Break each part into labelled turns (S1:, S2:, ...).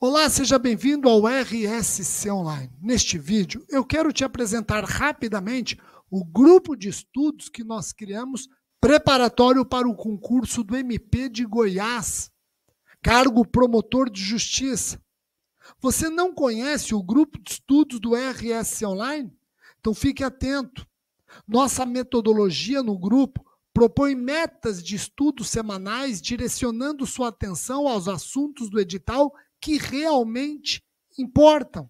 S1: Olá, seja bem-vindo ao RSC Online. Neste vídeo, eu quero te apresentar rapidamente o grupo de estudos que nós criamos preparatório para o concurso do MP de Goiás, cargo promotor de justiça. Você não conhece o grupo de estudos do RSC Online? Então fique atento. Nossa metodologia no grupo propõe metas de estudos semanais direcionando sua atenção aos assuntos do edital que realmente importam.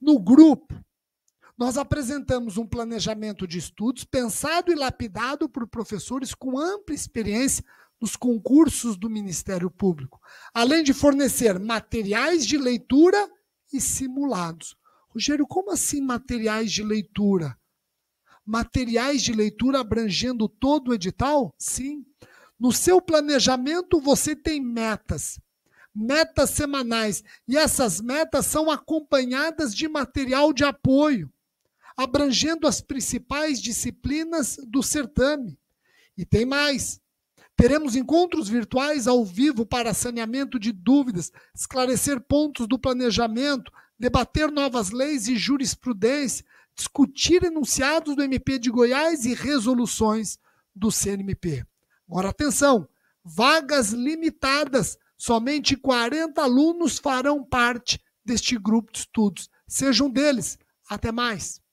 S1: No grupo, nós apresentamos um planejamento de estudos pensado e lapidado por professores com ampla experiência nos concursos do Ministério Público, além de fornecer materiais de leitura e simulados. Rogério, como assim materiais de leitura? Materiais de leitura abrangendo todo o edital? Sim. No seu planejamento, você tem metas metas semanais. E essas metas são acompanhadas de material de apoio, abrangendo as principais disciplinas do certame. E tem mais. Teremos encontros virtuais ao vivo para saneamento de dúvidas, esclarecer pontos do planejamento, debater novas leis e jurisprudência, discutir enunciados do MP de Goiás e resoluções do CNMP. Agora, atenção: vagas limitadas Somente 40 alunos farão parte deste grupo de estudos. Seja um deles. Até mais.